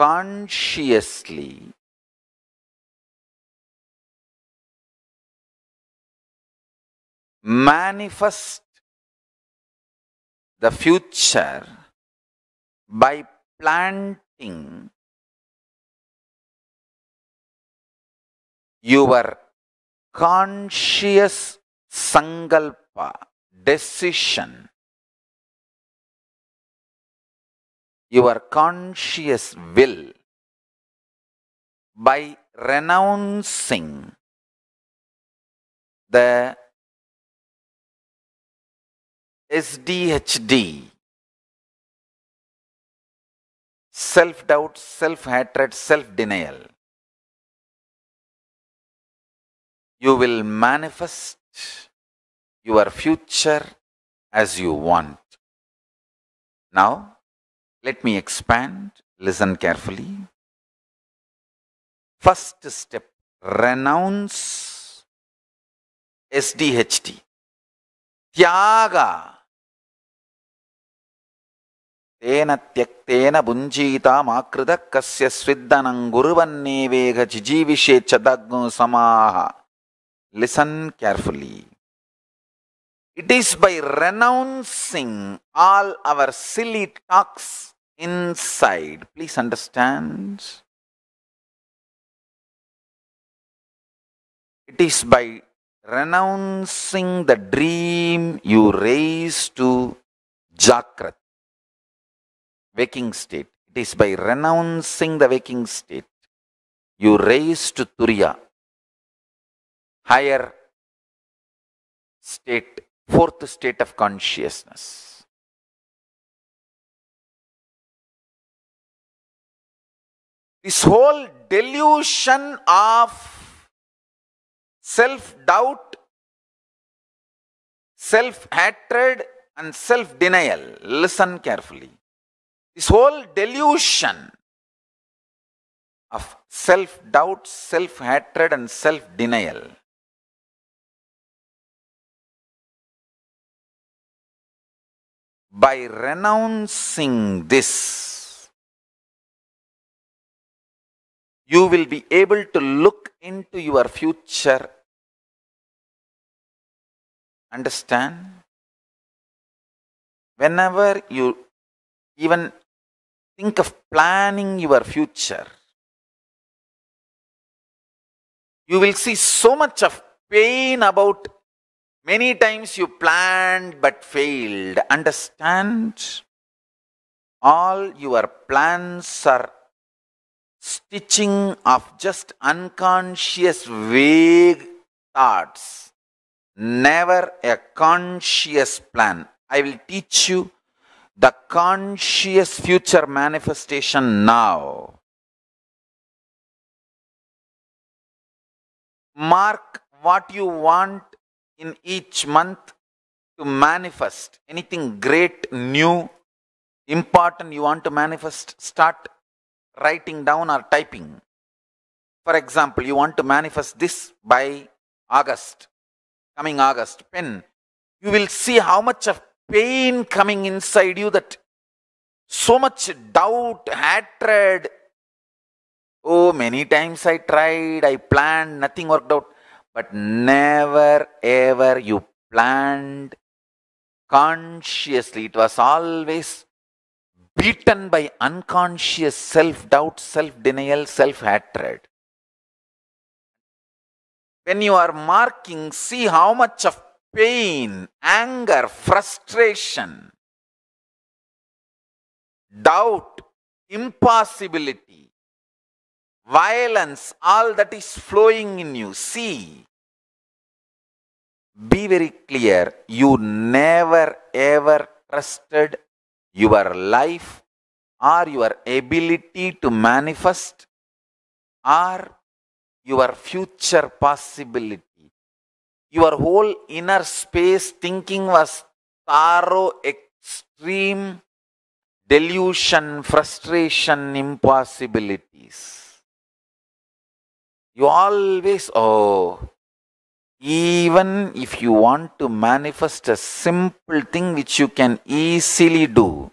consciously manifest the future by planting your conscious sangalpa decision your conscious will by renouncing the SDHD, self doubt, self hatred, self denial. You will manifest your future as you want. Now, Let me expand. Listen carefully. First step renounce SDHT. Tyaga. తేన త్యక్తేన భుంజీతామాకృత కస్య స్విద్దనం గురువన్నేవేగ జిజీవిషే చదగ్ను సమాహ listen carefully it is by renouncing all our silly talks inside. Please understand. It is by renouncing the dream you raise to Jakrat, waking state. It is by renouncing the waking state you raise to Turiya, higher state, fourth state of consciousness. This whole delusion of self doubt, self hatred, and self denial. Listen carefully. This whole delusion of self doubt, self hatred, and self denial. By renouncing this, you will be able to look into your future. Understand? Whenever you even think of planning your future, you will see so much of pain about many times you planned but failed. Understand? All your plans are stitching of just unconscious vague thoughts, never a conscious plan. I will teach you the conscious future manifestation now. Mark what you want in each month to manifest. Anything great, new, important you want to manifest, start writing down or typing. For example, you want to manifest this by August, coming August, pen. You will see how much of pain coming inside you that so much doubt, hatred. Oh, many times I tried, I planned, nothing worked out. But never ever you planned consciously. It was always beaten by unconscious self doubt, self denial, self hatred. When you are marking, see how much of pain, anger, frustration, doubt, impossibility, violence, all that is flowing in you. See, be very clear, you never ever trusted your life or your ability to manifest or your future possibility. Your whole inner space thinking was thorough, extreme delusion, frustration, impossibilities. You always, oh, even if you want to manifest a simple thing which you can easily do,